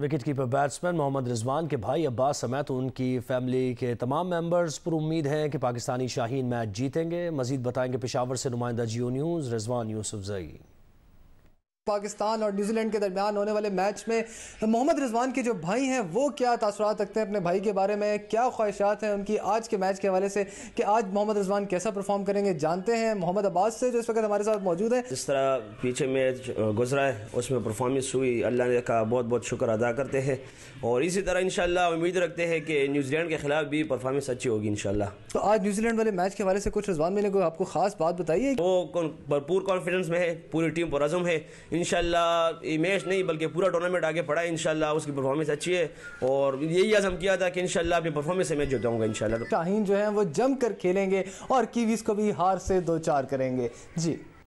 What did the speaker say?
wicket keeper batsman Mohammad Rizwan के भाई अब्बास समेत उनकी फैमिली के तमाम मेंबर्स पर उम्मीद हैं कि पाकिस्तानी शाहीन मैच जीतेंगे मजीद बताएंगे पिशावर से नुमाइंदा जियो न्यूज़ रिजवान यूसुफ जई पाकिस्तान और न्यूजीलैंड के दरमियान होने वाले मैच में मोहम्मद रिजवान के जो भाई हैं वो क्या तासरात रखते हैं अपने भाई के बारे में क्या ख्वाहिशात हैं उनकी आज के मैच के हवाले से कि आज मोहम्मद रिजवान कैसा परफॉर्म करेंगे जानते हैं मोहम्मद अब्बास से जो इस वक्त हमारे साथ मौजूद है जिस तरह पीछे मैच गुजरा है उसमें परफॉर्मेंस हुई अल्लाह का बहुत बहुत शुक्र अदा करते हैं और इसी तरह इन उम्मीद रखते हैं कि न्यूजीलैंड के खिलाफ भी परफॉर्मेंस अच्छी होगी इन तो आज न्यूजीलैंड वाले मैच के हवाले से कुछ रिजवान मैंने आपको खास बात बताई है वो भरपूर कॉन्फिडेंस में है पूरी टीम पर अजम है इन मैच नहीं बल्कि पूरा टूर्नामेंट आगे पड़ा है इनशाला उसकी परफॉर्मेंस अच्छी है और यही आज़म किया था कि इन अपनी परफॉर्मेंस से मैच जिताऊँगा इन शाहीन जो है वो जम कर खेलेंगे और कीवीज़ को भी हार से दो चार करेंगे जी